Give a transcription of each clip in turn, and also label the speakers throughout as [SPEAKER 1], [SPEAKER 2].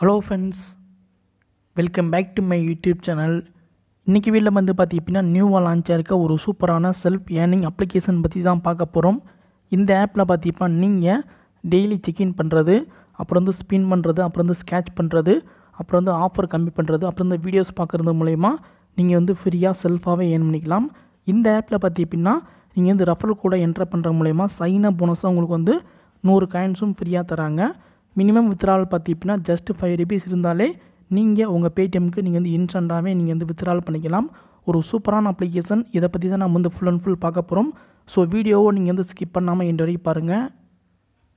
[SPEAKER 1] hello friends welcome back to my YouTube channel இன்றைக்கி வீட்டில் வந்து அப்படின்னா நியூவாக லான்ச் இருக்க ஒரு சூப்பரான செல்ஃப் ஏர்னிங் அப்ளிகேஷன் பற்றி தான் பார்க்க போகிறோம் இந்த ஆப்பில் பார்த்திப்பா நீங்கள் டெய்லி செக்இன் பண்ணுறது அப்புறம் வந்து ஸ்பின் பண்ணுறது அப்புறம் வந்து ஸ்கேட்ச் பண்ணுறது அப்புறம் வந்து ஆஃபர் கம்மி பண்ணுறது அப்புறம் இந்த வீடியோஸ் பார்க்குறது மூலயமா நீங்கள் வந்து ஃப்ரீயாக செல்ஃபாகவே ஏர்ன் பண்ணிக்கலாம் இந்த ஆப்பில் அப்படின்னா நீங்கள் வந்து ரஃபர் கூட என்ட்ரு பண்ணுற மூலயமா சைனப் போனஸாக உங்களுக்கு வந்து நூறு காயின்ஸும் ஃப்ரீயாக தராங்க மினிமம் வித்ரால் பார்த்திங்கன்னா ஜஸ்ட் ஃபைவ் ருபீஸ் இருந்தாலே நீங்கள் உங்கள் பேடிஎம்க்கு நீங்கள் வந்து இன்ஸ்டண்ட்டாகவே நீங்கள் வந்து வித்ரால் பண்ணிக்கலாம் ஒரு சூப்பரான அப்ளிகேஷன் இதை பற்றி தான் நம்ம வந்து ஃபுல் அண்ட் ஃபுல் பார்க்க போகிறோம் ஸோ வீடியோவை நீங்கள் வந்து ஸ்கிப் பண்ணாமல் இந்த வரைக்கும் பாருங்கள்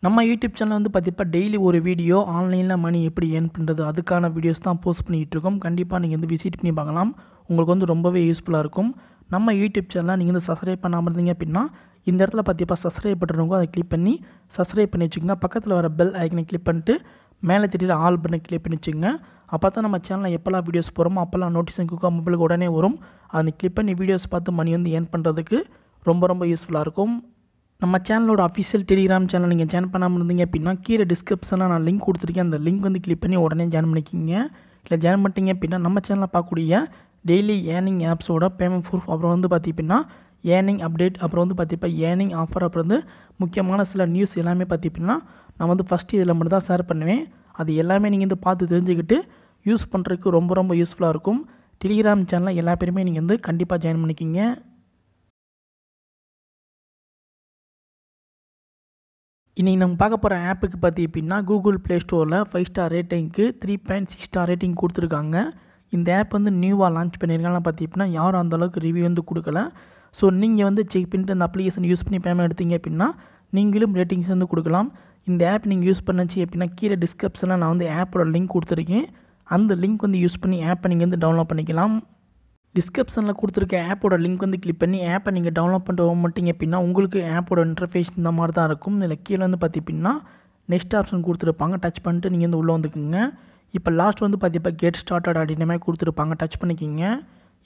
[SPEAKER 1] நம்ம யூடியூப் சேனல் வந்து பார்த்திப்பா டெய்லி ஒரு வீடியோ ஆன்லைனில் மணி எப்படி ஏர்ன் பண்ணுறது அதுக்கான வீடியோஸ் தான் போஸ்ட் இருக்கோம் கண்டிப்பாக நீங்கள் வந்து விசிட் பண்ணி பார்க்கலாம் உங்களுக்கு வந்து ரொம்பவே யூஸ்ஃபுல்லாக இருக்கும் நம்ம யூடியூப் சேனலை நீங்கள் வந்து சப்ஸ்கிரைப் பண்ணாமல் இருந்தீங்க அப்படின்னா இந்த இடத்துல பார்த்திப்பா சப்ஸ்கிரைப் பண்ணுறவங்க அதை கிளிக் பண்ணி சப்ஸ்கிரைப் பண்ணி வச்சுக்கோங்க பக்கத்தில் வர பெல் ஐக்கனை கிளிக் பண்ணிட்டு மேலே திட்டிட்டு ஆல் பண்ணி கிளிக் பண்ணி வச்சுக்கோங்க அப்போ தான் நம்ம சேனலில் எப்போல்லாம் வீடியோஸ் போகிறோமோ அப்போல்லாம் நோட்டிஃபிகேஷன் குக்கா மொபைலுக்கு உடனே வரும் அதை கிளிக் பண்ணி வீடியோஸ் பார்த்து மணி வந்து ஏன் பண்ணுறதுக்கு ரொம்ப ரொம்ப யூஸ்ஃபுல்லாக இருக்கும் நம்ம சேனலோட அஃபிஷியல் டெலிகிராம் சேனல் நீங்கள் ஜாயின் பண்ணாமல் இருந்தீங்க அப்படின்னா கீழே டிஸ்கிரிப்ஷனில் நான் லிங்க் கொடுத்துருக்கேன் அந்த லிங்க் வந்து கிளிக் பண்ணி உடனே ஜாயின் பண்ணிக்கிங்க இல்லை ஜாயின் பண்ணிட்டீங்க அப்படின்னா நம்ம சேனலில் பார்க்கக்கூடிய டெய்லி ஏர்னிங் ஆப்ஸோட பேமெண்ட் ப்ரூஃப் அப்புறம் வந்து பார்த்திங்கன்னா ஏர்னிங் அப்டேட் அப்புறம் வந்து பார்த்திப்பா ஏர்னிங் ஆஃபர் அப்புறம் வந்து முக்கியமான சில நியூஸ் எல்லாமே பார்த்திங்கன்னா நான் வந்து ஃபஸ்ட்டு இதில் மட்டும் தான் ஷேர் பண்ணுவேன் அது எல்லாமே நீங்கள் வந்து பார்த்து தெரிஞ்சுக்கிட்டு யூஸ் பண்ணுறதுக்கு ரொம்ப ரொம்ப யூஸ்ஃபுல்லாக இருக்கும் டெலிகிராம் சேனலில் எல்லா பேருமே நீங்கள் வந்து கண்டிப்பாக ஜாயின் பண்ணிக்கிங்க இன்றைக்கி நம்ம பார்க்க போகிற ஆப்புக்கு பார்த்தி அப்படின்னா கூகுள் ப்ளே ஸ்டோரில் ஃபைவ் ஸ்டார் ரேட்டிங்க்கு three point six star rating கொடுத்துருக்காங்க இந்த ஆப் வந்து நியூவாக லான்ச் பண்ணியிருக்காங்க பார்த்திங்கன்னா யாரும் அந்தளவுக்கு ரிவ்யூ வந்து கொடுக்கல ஸோ நீங்கள் வந்து செக் பண்ணிட்டு அந்த அப்ளிகேஷன் யூஸ் பண்ணி பேமெண்ட் எடுத்தீங்க அப்படின்னா நீங்களும் ரேட்டிங்ஸ் வந்து கொடுக்கலாம் இந்த ஆப் நீங்கள் யூஸ் பண்ணச்சு அப்படின்னா கீழே டிஸ்கிரிப்ஷனில் நான் வந்து ஆப்போட லிங்க் கொடுத்துருக்கேன் அந்த லிங்க் வந்து யூஸ் பண்ணி ஆப்பை நீங்கள் வந்து டவுன்லோட் பண்ணிக்கலாம் டிஸ்கிரிப்ஷனில் கொடுத்துருக்க ஆப்போட லிங்க் வந்து கிளிக் பண்ணி ஆப்பை நீங்கள் டவுன்லோட் பண்ணிட்டு போக மாட்டீங்க அப்படின்னா உங்களுக்கு ஆப்போட இன்டர்ஃபேஸ் இந்த மாதிரி தான் இருக்கும் இதில் கீழே வந்து பார்த்திங்கன்னா நெக்ஸ்ட் ஆப்ஷன் கொடுத்துருப்பாங்க டச் பண்ணிட்டு நீங்கள் வந்து உள்ளே வந்துக்குங்க இப்போ லாஸ்ட் வந்து பார்த்தீங்கன்னா கெட் ஸ்டார்டட் அப்படின்ற கொடுத்துருப்பாங்க டச் பண்ணிக்கிங்க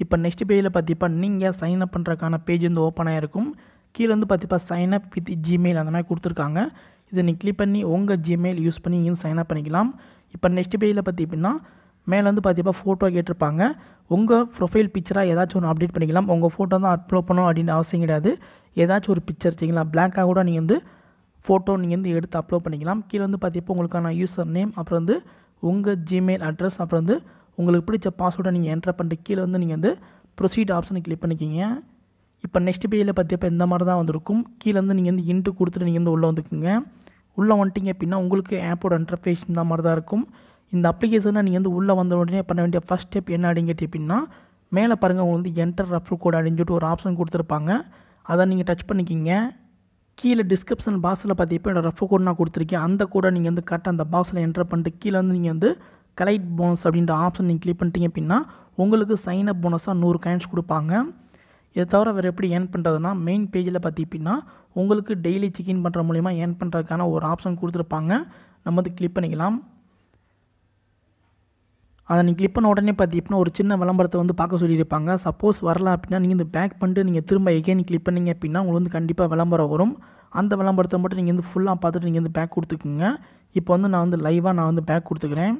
[SPEAKER 1] இப்போ நெக்ஸ்ட் பேஜில் பார்த்திப்பா நீங்கள் சைன் அப் பண்ணுறக்கான பேஜ் வந்து ஓப்பன் ஆகிருக்கும் கீழே வந்து பார்த்திப்பா சைன் அப் வித் ஜிமெயில் அந்த மாதிரி கொடுத்துருக்காங்க இதை நீ கிளிக் பண்ணி உங்கள் ஜிமெயில் யூஸ் பண்ணி இங்கே சைன் அப் பண்ணிக்கலாம் இப்போ நெக்ஸ்ட் பேஜில் பார்த்திங்கன்னா மேலே வந்து பார்த்திப்பா ஃபோட்டோ கேட்டிருப்பாங்க உங்கள் ப்ரொஃபைல் பிக்சராக ஏதாச்சும் ஒன்று அப்டேட் பண்ணிக்கலாம் உங்கள் ஃபோட்டோ தான் அப்லோட் பண்ணணும் அப்படின்னு அவசியம் கிடையாது ஏதாச்சும் ஒரு பிக்சர் வச்சிங்களா பிளாக்காக கூட நீங்கள் வந்து ஃபோட்டோ நீங்கள் வந்து எடுத்து அப்லோட் பண்ணிக்கலாம் கீழே வந்து பார்த்திப்பா உங்களுக்கான யூசர் நேம் அப்புறம் வந்து உங்கள் ஜிமெயில் அட்ரஸ் அப்புறம் வந்து உங்களுக்கு பிடிச்ச பாஸ்வேர்டை நீங்கள் என்ட்ரு பண்ணிட்டு கீழே வந்து நீங்கள் வந்து ப்ரொசீட் ஆப்ஷனை கிளிக் பண்ணிக்கிங்க இப்போ நெக்ஸ்ட் பேஜில் பார்த்தப்போ இந்த மாதிரி தான் வந்திருக்கும் கீழே வந்து நீங்கள் வந்து இன்ட்டு கொடுத்துட்டு நீங்கள் வந்து உள்ளே வந்துக்குங்க உள்ளே வந்துட்டிங்க அப்படின்னா உங்களுக்கு ஆப்போட இன்டர்ஃபேஸ் இந்த மாதிரி தான் இருக்கும் இந்த அப்ளிகேஷனை நீங்கள் வந்து உள்ளே வந்த உடனே பண்ண வேண்டிய ஃபஸ்ட் ஸ்டெப் என்ன அப்படிங்கிட்டு அப்படின்னா மேலே பாருங்கள் உங்களுக்கு வந்து என்டர் ரெஃபர் கோட் அப்படின்னு சொல்லிட்டு ஒரு ஆப்ஷன் கொடுத்துருப்பாங்க அதை நீங்கள் டச் பண்ணிக்கிங்க கீழே டிஸ்கிரிப்ஷன் பாக்ஸில் பார்த்தீங்கன்னா என்னோடய ரெஃபர் கோட் நான் கொடுத்துருக்கேன் அந்த கோடை நீங்கள் வந்து கரெக்டாக அந்த பாக்ஸில் என்டர் பண்ணிட்டு கீழே வந்து நீங்கள் வந்து கலெக்ட் போனஸ் அப்படின்ற ஆப்ஷன் நீங்கள் கிளிக் பண்ணிட்டீங்க அப்படின்னா உங்களுக்கு சைன் அப் போனஸாக நூறு காயின்ஸ் கொடுப்பாங்க இதை தவிர வேறு எப்படி ஏர்ன் பண்ணுறதுனா மெயின் பேஜில் அப்படின்னா உங்களுக்கு டெய்லி செக்இன் பண்ணுற மூலிமா ஏர்ன் பண்ணுறதுக்கான ஒரு ஆப்ஷன் கொடுத்துருப்பாங்க நம்ம வந்து கிளிக் பண்ணிக்கலாம் அதை நீங்கள் கிளிக் பண்ண உடனே அப்படின்னா ஒரு சின்ன விளம்பரத்தை வந்து பார்க்க சொல்லியிருப்பாங்க சப்போஸ் வரலாம் அப்படின்னா நீங்கள் இந்த பேக் பண்ணிட்டு நீங்கள் திரும்ப எகெயின் கிளிக் பண்ணிங்க அப்படின்னா உங்களுக்கு வந்து கண்டிப்பாக விளம்பரம் வரும் அந்த விளம்பரத்தை மட்டும் நீங்கள் வந்து ஃபுல்லாக பார்த்துட்டு நீங்கள் வந்து பேக் கொடுத்துக்குங்க இப்போ வந்து நான் வந்து லைவாக நான் வந்து பேக் கொடுத்துக்கிறேன்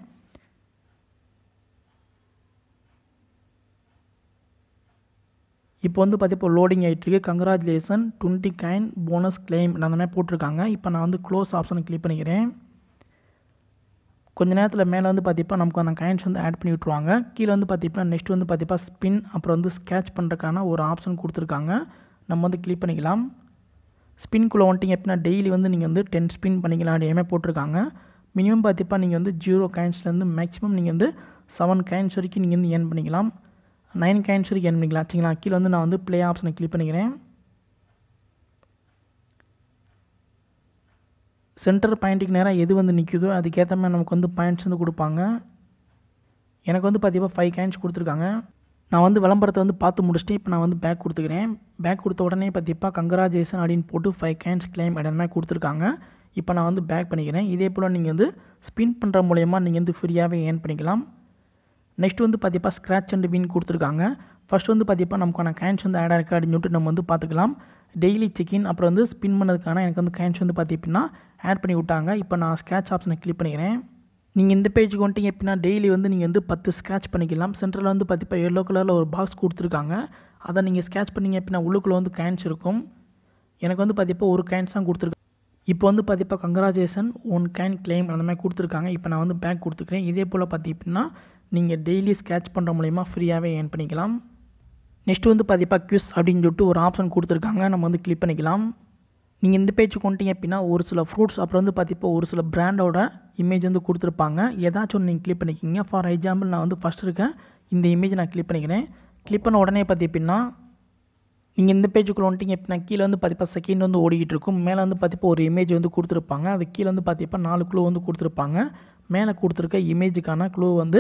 [SPEAKER 1] இப்போ வந்து பார்த்தீங்கன்னா இப்போ லோடிங் இருக்கு congratulation twenty coin bonus claim அந்த மாதிரி போட்டிருக்காங்க இப்போ நான் வந்து க்ளோஸ் ஆப்ஷனை கிளிக் பண்ணிக்கிறேன் கொஞ்ச நேரத்தில் மேலே வந்து பார்த்திப்பா நமக்கு அந்த காயின்ஸ் வந்து ஆட் பண்ணி விட்ருவாங்க கீழே வந்து பார்த்திப்பா நெக்ஸ்ட் வந்து பார்த்திப்பா ஸ்பின் அப்புறம் வந்து ஸ்கேட்ச் பண்ணுறதுக்கான ஒரு ஆப்ஷன் கொடுத்துருக்காங்க நம்ம வந்து கிளிக் பண்ணிக்கலாம் ஸ்பின்குள்ளே வந்துட்டிங்க எப்படின்னா டெய்லி வந்து நீங்கள் வந்து டென் ஸ்பின் பண்ணிக்கலாம் அப்படியே போட்டிருக்காங்க மினிமம் பார்த்திப்பா நீங்கள் வந்து ஜீரோ காயின்ஸ்லேருந்து மேக்ஸிமம் நீங்கள் வந்து செவன் காயின்ஸ் வரைக்கும் நீங்கள் வந்து ஏர்ன் பண்ணிக்கலாம் நைன் கேன்ஸ் இருக்கு என் பண்ணிக்கலாம் சரிங்களா கீழே வந்து நான் வந்து ப்ளே ஆப்ஷனை கிளிக் பண்ணிக்கிறேன் சென்டர் பாயிண்ட்டுக்கு நேராக எது வந்து நிற்குதோ அதுக்கேற்ற மாதிரி நமக்கு வந்து பாயிண்ட்ஸ் வந்து கொடுப்பாங்க எனக்கு வந்து பார்த்தீங்கன்னா ஃபைவ் கேன்ஸ் கொடுத்துருக்காங்க நான் வந்து விளம்பரத்தை வந்து பார்த்து முடிச்சுட்டு இப்போ நான் வந்து பேக் கொடுத்துக்கிறேன் பேக் கொடுத்த உடனே பார்த்தீப்பா கங்கராஜேசன் அப்படின்னு போட்டு ஃபைவ் கேன்ஸ் கிளைம் இடமே கொடுத்துருக்காங்க இப்போ நான் வந்து பேக் பண்ணிக்கிறேன் இதே போல் நீங்கள் வந்து ஸ்பின் பண்ணுற மூலயமா நீங்கள் வந்து ஃப்ரீயாகவே ஏர்ன் பண்ணிக்கலாம் நெக்ஸ்ட் வந்து பார்த்திப்பா ஸ்க்ராட்ச் அண்ட் வின் கொடுத்துருக்காங்க ஃபஸ்ட் வந்து பார்த்திப்பா நமக்கான கேன்ஸ் வந்து ஆட் இருக்குது அப்படின்னு நம்ம வந்து பார்த்துக்கலாம் டெய்லி செக்இன் அப்புறம் வந்து ஸ்பின் பண்ணதுக்கான எனக்கு வந்து கேன்ஸ் வந்து பார்த்திப்பின்னா ஆட் பண்ணி விட்டாங்க இப்போ நான் ஸ்க்ராட்ச் ஆப்ஷனை கிளிக் பண்ணிக்கிறேன் நீங்கள் இந்த பேஜுக்கு வந்துட்டீங்க எப்படின்னா டெய்லி வந்து நீங்கள் வந்து பத்து ஸ்க்ராட்ச் பண்ணிக்கலாம் சென்ட்ரல் வந்து பார்த்திப்பா எல்லோ கலரில் ஒரு பாக்ஸ் கொடுத்துருக்காங்க அதை நீங்கள் ஸ்கேட்ச் பண்ணிங்க எப்படின்னா உள்ளுக்குள்ளே வந்து கேன்ஸ் இருக்கும் எனக்கு வந்து பார்த்திப்பா ஒரு கேன்ஸ் தான் கொடுத்துருக்காங்க இப்போ வந்து பார்த்திப்பா கங்க்ராஜுலேஷன் ஒன் கேன் கிளைம் அந்த மாதிரி கொடுத்துருக்காங்க இப்போ நான் வந்து பேக் கொடுத்துருக்கேன் இதே போல் பார்த்திங்கன்னா நீங்கள் டெய்லி ஸ்கேட்ச் பண்ணுற மூலிமா ஃப்ரீயாகவே ஏன் பண்ணிக்கலாம் நெக்ஸ்ட் வந்து பார்த்திப்பா க்யூஸ் அப்படின்னு சொல்லிட்டு ஒரு ஆப்ஷன் கொடுத்துருக்காங்க நம்ம வந்து கிளிக் பண்ணிக்கலாம் நீங்கள் இந்த பேஜ் கொண்டீங்க அப்படின்னா ஒரு சில ஃப்ரூட்ஸ் அப்புறம் வந்து பார்த்தீங்கன்னா ஒரு சில பிராண்டோட இமேஜ் வந்து கொடுத்துருப்பாங்க ஏதாச்சும் ஒன்று நீங்கள் கிளிக் பண்ணிக்கிங்க ஃபார் எக்ஸாம்பிள் நான் வந்து ஃபஸ்ட் இருக்கேன் இந்த இமேஜ் நான் கிளிக் பண்ணிக்கிறேன் கிளிக் பண்ண உடனே அப்படின்னா நீங்கள் இந்த பேஜுக்குள்ள வந்துட்டீங்க அப்படின்னா கீழே வந்து பார்த்திப்பா செகண்ட் வந்து ஓடிக்கிட்டு இருக்கும் மேலே வந்து பார்த்திப்போ ஒரு இமேஜ் வந்து கொடுத்துருப்பாங்க அது கீழே வந்து பார்த்திப்பா நாலு குழு வந்து கொடுத்துருப்பாங்க மேலே கொடுத்துருக்க இமேஜுக்கான க்ளூ வந்து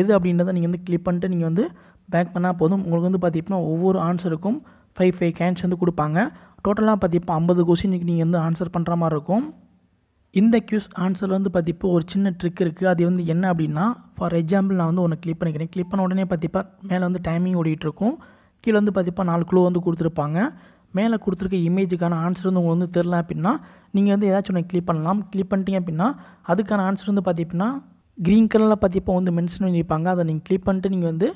[SPEAKER 1] எது அப்படின்றத நீங்கள் வந்து கிளிக் பண்ணிட்டு நீங்கள் வந்து பேக் பண்ணால் போதும் உங்களுக்கு வந்து பார்த்திங்கன்னா ஒவ்வொரு ஆன்சருக்கும் ஃபைவ் ஃபைவ் கேன்ஸ் வந்து கொடுப்பாங்க டோட்டலாக பார்த்திப்போ ஐம்பது கொஸ்டினுக்கு நீங்கள் வந்து ஆன்சர் பண்ணுற மாதிரி இருக்கும் இந்த கியூஸ் ஆன்சர் வந்து பார்த்திப்போ ஒரு சின்ன ட்ரிக் இருக்குது அது வந்து என்ன அப்படின்னா ஃபார் எக்ஸாம்பிள் நான் வந்து ஒன்று கிளிக் பண்ணிக்கிறேன் கிளிக் பண்ண உடனே பார்த்திப்பா மேலே வந்து டைமிங் ஓடிட்டுருக்கும் கீழே வந்து பார்த்திப்பா நாலு க்ளூ வந்து கொடுத்துருப்பாங்க மேலே கொடுத்துருக்க இமேஜுக்கான ஆன்சர் வந்து உங்களுக்கு வந்து தெரில அப்படின்னா நீங்கள் வந்து ஏதாச்சும் ஒன்று கிளிக் பண்ணலாம் கிளிக் பண்ணிட்டீங்க அப்படின்னா அதுக்கான ஆன்சர் வந்து அப்படின்னா க்ரீன் கலரில் பார்த்திப்போ வந்து மென்ஷன் பண்ணியிருப்பாங்க அதை நீங்கள் கிளிக் பண்ணிட்டு நீங்கள் வந்து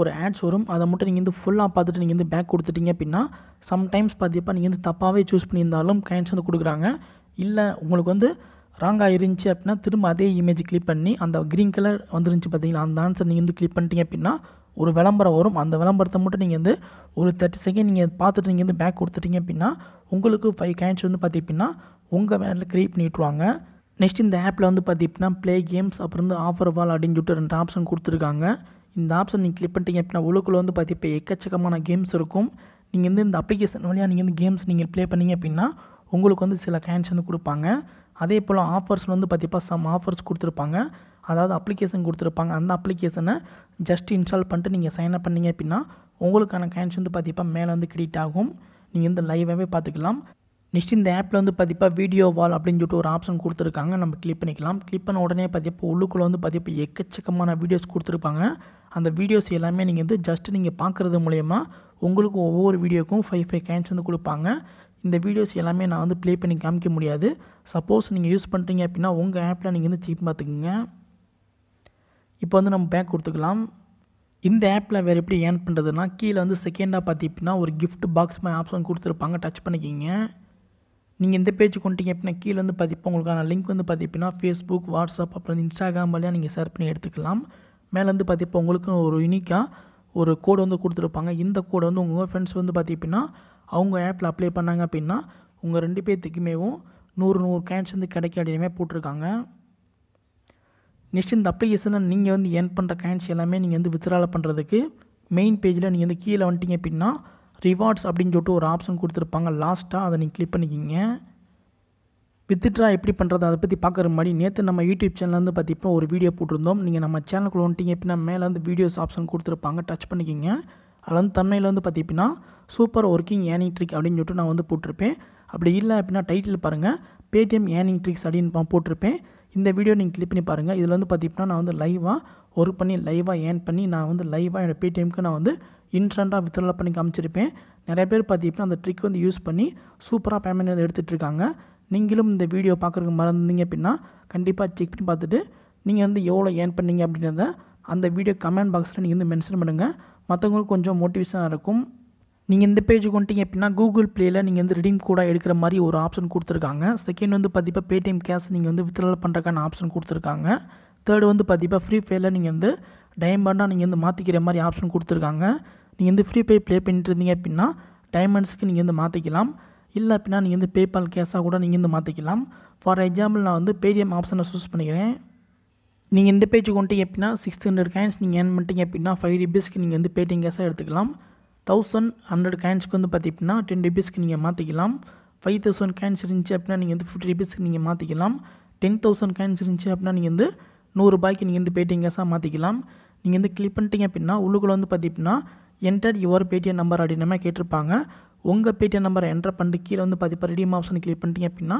[SPEAKER 1] ஒரு ஆட்ஸ் வரும் அதை மட்டும் நீங்கள் வந்து ஃபுல்லாக பார்த்துட்டு நீங்கள் வந்து பேக் கொடுத்துட்டீங்க அப்படின்னா சம்டைம்ஸ் பார்த்திப்பா நீங்கள் வந்து தப்பாகவே சூஸ் பண்ணியிருந்தாலும் கிளைண்ட்ஸ் வந்து கொடுக்குறாங்க இல்லை உங்களுக்கு வந்து ராங்காக இருந்துச்சு அப்படின்னா திரும்ப அதே இமேஜ் கிளிக் பண்ணி அந்த க்ரீன் கலர் வந்துருந்துச்சு பார்த்தீங்களா அந்த ஆன்சர் நீங்கள் வந்து கிளிக் பண்ணிட்டீங்க அப்படின்னா ஒரு விளம்பரம் வரும் அந்த விளம்பரத்தை மட்டும் நீங்கள் வந்து ஒரு தேர்ட்டி செகண்ட் நீங்கள் பார்த்துட்டு நீங்கள் வந்து பேக் கொடுத்துட்டீங்க அப்படின்னா உங்களுக்கு ஃபைவ் கேன்ஸ் வந்து பார்த்திங்கன்னா உங்கள் வேலையில் க்ரியேட் பண்ணிவிட்டுருவாங்க நெக்ஸ்ட் இந்த ஆப்பில் வந்து பார்த்திங்கன்னா ப்ளே கேம்ஸ் அப்புறம் வந்து ஆஃபர் வால் அப்படின்னு சொல்லிட்டு ரெண்டு ஆப்ஷன் கொடுத்துருக்காங்க இந்த ஆப்ஷன் நீங்கள் கிளிக் பண்ணிட்டீங்க அப்படின்னா உள்ளுக்குள்ளே வந்து பார்த்திப்போ எக்கச்சக்கமான கேம்ஸ் இருக்கும் நீங்கள் வந்து இந்த அப்ளிகேஷன் வழியாக நீங்கள் வந்து கேம்ஸ் நீங்கள் ப்ளே பண்ணிங்க அப்படின்னா உங்களுக்கு வந்து சில கேன்ஸ் வந்து கொடுப்பாங்க அதே போல் ஆஃபர்ஸ் வந்து பார்த்திப்பா சம் ஆஃபர்ஸ் கொடுத்துருப்பாங்க அதாவது அப்ளிகேஷன் கொடுத்துருப்பாங்க அந்த அப்ளிகேஷனை ஜஸ்ட் இன்ஸ்டால் பண்ணிட்டு நீங்கள் சைன் அப் பண்ணிங்க அப்படின்னா உங்களுக்கான கேன்ஸ் வந்து பார்த்தீப்பா மேலே வந்து கிரெடிட் ஆகும் நீங்கள் வந்து லைவாகவே பார்த்துக்கலாம் நெக்ஸ்ட் இந்த ஆப்பில் வந்து பார்த்தீப்பா வீடியோ வால் அப்படின்னு சொல்லிட்டு ஒரு ஆப்ஷன் கொடுத்துருக்காங்க நம்ம கிளிக் பண்ணிக்கலாம் கிளிக் பண்ண உடனே பார்த்திப்போ உள்ளுக்குள்ளே வந்து பார்த்திப்போ எக்கச்சக்கமான வீடியோஸ் கொடுத்துருப்பாங்க அந்த வீடியோஸ் எல்லாமே நீங்கள் வந்து ஜஸ்ட் நீங்கள் பார்க்குறது மூலயமா உங்களுக்கு ஒவ்வொரு வீடியோக்கும் ஃபைவ் ஃபைவ் கேன்ஸ் வந்து கொடுப்பாங்க இந்த வீடியோஸ் எல்லாமே நான் வந்து ப்ளே பண்ணி காமிக்க முடியாது சப்போஸ் நீங்கள் யூஸ் பண்ணுறீங்க அப்படின்னா உங்கள் ஆப்பில் நீங்கள் வந்து சீப் பார்த்துக்குங்க இப்போ வந்து நம்ம பேக் கொடுத்துக்கலாம் இந்த ஆப்பில் வேறு எப்படி ஏர்ன் பண்ணுறதுனா கீழே வந்து செகண்டாக பார்த்தீங்கன்னா ஒரு கிஃப்ட் பாக்ஸ் மாதிரி ஆப்ஷன் கொடுத்துருப்பாங்க டச் பண்ணிக்கிங்க நீங்கள் இந்த பேஜ் கொண்டீங்க அப்படின்னா கீழே வந்து பார்த்திப்போ உங்களுக்கான லிங்க் வந்து பார்த்திங்கன்னா ஃபேஸ்புக் வாட்ஸ்அப் அப்புறம் இன்ஸ்டாகிராம் வழியாக நீங்கள் ஷேர் பண்ணி எடுத்துக்கலாம் மேலே வந்து பார்த்திப்போ உங்களுக்கும் ஒரு யூனிக்காக ஒரு கோடு வந்து கொடுத்துருப்பாங்க இந்த கோடு வந்து உங்கள் ஃப்ரெண்ட்ஸ் வந்து பார்த்திங்கன்னா அவங்க ஆப்பில் அப்ளை பண்ணாங்க அப்படின்னா உங்கள் ரெண்டு பேர்த்துக்குமேவும் நூறு நூறு கேன்ஸ் வந்து கிடைக்க அப்படின்னு போட்டிருக்காங்க நெக்ஸ்ட் இந்த அப்ளிகேஷனில் நீங்கள் வந்து ஏர்ன் பண்ணுற காயின்ஸ் எல்லாமே நீங்கள் வந்து வித்ரால பண்ணுறதுக்கு மெயின் பேஜில் நீங்கள் வந்து கீழே வந்துட்டிங்க அப்படின்னா ரிவார்ட்ஸ் அப்படின்னு சொல்லிட்டு ஒரு ஆப்ஷன் கொடுத்துருப்பாங்க லாஸ்ட்டாக அதை நீங்கள் கிளிக் பண்ணிக்கிங்க வித்ட்ரா எப்படி பண்ணுறது அதை பற்றி பார்க்குற மாதிரி நேற்று நம்ம யூடியூப் சேனல்லேருந்து பார்த்திப்போ ஒரு வீடியோ போட்டிருந்தோம் நீங்கள் நம்ம சேனலுக்குள்ள வந்துட்டிங்க அப்படின்னா மேலே வந்து வீடியோஸ் ஆப்ஷன் கொடுத்துருப்பாங்க டச் பண்ணிக்கிங்க அதில் வந்து தமிழில் வந்து பார்த்திப்பின்னா சூப்பர் ஒர்க்கிங் ஏனிங் ட்ரிக் அப்படின்னு சொல்லிட்டு நான் வந்து போட்டிருப்பேன் அப்படி இல்லை அப்படின்னா டைட்டில் பாருங்கள் பேடிஎம் ஏனிங் ட்ரிக்ஸ் அப்படின்னு போட்டிருப்பேன் இந்த வீடியோ நீங்கள் கிளிக் பண்ணி பாருங்கள் இதில் வந்து பார்த்திங்கன்னா நான் வந்து லைவாக ஒர்க் பண்ணி லைவாக ஏர்ன் பண்ணி நான் வந்து லைவாக என்னோடய பேடிஎம்க்கு நான் வந்து இன்ஸ்டண்ட்டாக வித்ட்ரா பண்ணி காமிச்சிருப்பேன் நிறைய பேர் பார்த்திங்கன்னா அந்த ட்ரிக் வந்து யூஸ் பண்ணி சூப்பராக பேமெண்ட் எடுத்துகிட்டு இருக்காங்க நீங்களும் இந்த வீடியோ பார்க்குறதுக்கு மறந்துங்க அப்படின்னா கண்டிப்பாக செக் பண்ணி பார்த்துட்டு நீங்கள் வந்து எவ்வளோ ஏர்ன் பண்ணீங்க அப்படின்றத அந்த வீடியோ கமெண்ட் பாக்ஸில் நீங்கள் வந்து மென்ஷன் பண்ணுங்கள் மற்றவங்களுக்கு கொஞ்சம் மோட்டிவேஷனாக இருக்கும் நீங்கள் இந்த பேஜ் கொண்டீங்க அப்படின்னா கூகுள் ப்ளேயில் நீங்கள் வந்து ரிடீம் கூட எடுக்கிற மாதிரி ஒரு ஆப்ஷன் கொடுத்துருக்காங்க செகண்ட் வந்து பதிப்பாக பேடிஎம் கேஷ் நீங்கள் வந்து வித்ரால் பண்ணுறக்கான ஆப்ஷன் கொடுத்துருக்காங்க தேர்டு வந்து பதிப்பாக ஃப்ரீ ஃபேயில் நீங்கள் வந்து டைமண்டாக நீங்கள் வந்து மாற்றிக்கிற மாதிரி ஆப்ஷன் கொடுத்துருக்காங்க நீங்கள் வந்து ஃப்ரீ பே ப்ளே பண்ணிட்டு இருந்தீங்க அப்படின்னா டைமண்ட்ஸுக்கு நீங்கள் வந்து மாற்றிக்கலாம் இல்லை அப்படின்னா நீங்கள் வந்து பேபால் கேஷாக கூட நீங்கள் வந்து மாற்றிக்கலாம் ஃபார் எக்ஸாம்பிள் நான் வந்து பேடிஎம் ஆப்ஷனை சூஸ் பண்ணிக்கிறேன் நீங்கள் இந்த பேஜ் கொண்டீங்க அப்படின்னா சிக்ஸ் ஹண்ட்ரட் காயின்ஸ் நீங்கள் ஏன் பண்ணிட்டீங்க அப்படின்னா ஃபைவ் ருபீஸ்க்கு நீங்கள் வந்து பேடிஎம் கேஷாக எடுத்துக்கலாம் தௌசண்ட் ஹண்ட்ரட் காயின்ஸ்க்கு வந்து பார்த்திங்கன்னா டென் ருபீஸ்க்கு நீங்கள் மாற்றிக்கலாம் ஃபைவ் தௌசண்ட் காயின்ஸ் இருந்துச்சு அப்படின்னா நீங்கள் வந்து ஃபிஃப்டி ருபீஸ்க்கு நீங்கள் மாற்றிக்கலாம் டென் தௌசண்ட் காயின்ஸ் இருந்துச்சு அப்படின்னா நீங்கள் வந்து நூறுரூபாய்க்கு நீங்கள் வந்து பேடிஎம் கேஸாக மாற்றிக்கலாம் நீங்கள் வந்து கிளிக் பண்ணிட்டீங்க அப்படின்னா உள்ளுக்குள்ள வந்து பார்த்திங்கன்னா என்டர் யுவர் பேடிஎம் நம்பர் அப்படின்னா கேட்டிருப்பாங்க உங்கள் பேடிஎம் நம்பரை என்டர் பண்ணிட்டு கீழே வந்து பார்த்திப்பா ரெடியம் ஆப்ஷன் கிளிக் பண்ணிட்டீங்க அப்படின்னா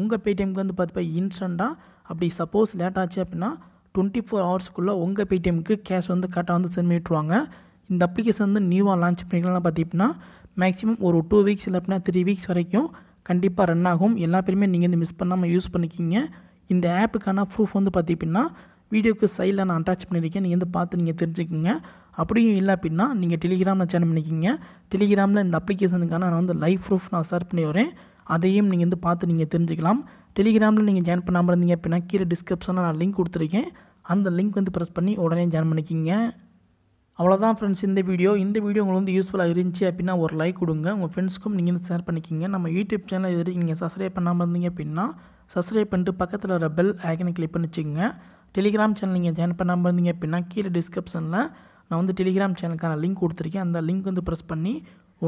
[SPEAKER 1] உங்கள் பேடிஎம்க்கு வந்து பார்த்திப்பா இன்ஸ்டண்ட்டாக அப்படி சப்போஸ் லேட் ஆச்சு அப்படின்னா டுவெண்ட்டி ஃபோர் ஹவர்ஸ்க்குள்ளே உங்கள் பேடிஎம்க்கு கேஷ் வந்து கரெக்டாக வந்து சென்ட் பண்ணிட்டுருவாங்க இந்த அப்ளிகேஷன் வந்து நியூவாக லான்ச் பண்ணிக்கலாம் பார்த்தீங்கன்னா மேக்ஸிமம் ஒரு டூ வீக்ஸ் இல்லை அப்படின்னா த்ரீ வீக்ஸ் வரைக்கும் கண்டிப்பாக ரன் ஆகும் எல்லா பேருமே நீங்கள் வந்து மிஸ் பண்ணாமல் யூஸ் பண்ணிக்கிங்க இந்த ஆப்புக்கான ப்ரூஃப் வந்து பார்த்தீங்கன்னா வீடியோக்கு சைடில் நான் அட்டாச் பண்ணியிருக்கேன் நீங்கள் வந்து பார்த்து நீங்கள் தெரிஞ்சுக்கோங்க அப்படியும் இல்லை அப்படின்னா நீங்கள் டெலிகிராமில் சேனல் பண்ணிக்கிங்க டெலிகிராமில் இந்த அப்ளிகேஷனுக்கான நான் வந்து லைவ் ப்ரூஃப் நான் ஷேர் பண்ணி வரேன் அதையும் நீங்கள் வந்து பார்த்து நீங்கள் தெரிஞ்சுக்கலாம் டெலிகிராமில் நீங்கள் ஜாயின் பண்ணாமல் இருந்தீங்க அப்படின்னா கீழே டிஸ்கிரிப்ஷனில் நான் லிங்க் கொடுத்துருக்கேன் அந்த லிங்க் வந்து ப்ரெஸ் பண்ணி உடனே ஜாயின் பண்ணிக்கிங்க அவ்வளோதான் ஃப்ரெண்ட்ஸ் இந்த வீடியோ இந்த வீடியோ உங்களுக்கு வந்து யூஸ்ஃபுல்லாக இருந்துச்சு அப்படின்னா ஒரு லைக் கொடுங்க உங்கள் ஃப்ரெண்ட்ஸ்க்கும் நீங்கள் வந்து ஷேர் பண்ணிக்கிங்க நம்ம யூடியூப் சேனல் எதிரி நீங்கள் சப்ஸ்கிரைப் பண்ணாமல் இருந்தீங்க அப்படின்னா சப்ஸ்கிரைப் பண்ணிட்டு பக்கத்தில் ஒரு பெல் ஐக்கனை கிளிக் பண்ணி வச்சுக்கோங்க டெலிகிராம் சேனல் நீங்கள் ஜாயின் பண்ணாமல் இருந்தீங்க அப்படின்னா கீழே டிஸ்கிரிப்ஷனில் நான் வந்து டெலிகிராம் சேனலுக்கான லிங்க் கொடுத்துருக்கேன் அந்த லிங்க் வந்து ப்ரெஸ் பண்ணி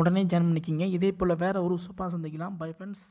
[SPEAKER 1] உடனே ஜாயின் பண்ணிக்கிங்க இதே போல் வேறு ஒரு சூப்பாக சந்திக்கலாம் பை ஃப்ரெண்ட்ஸ்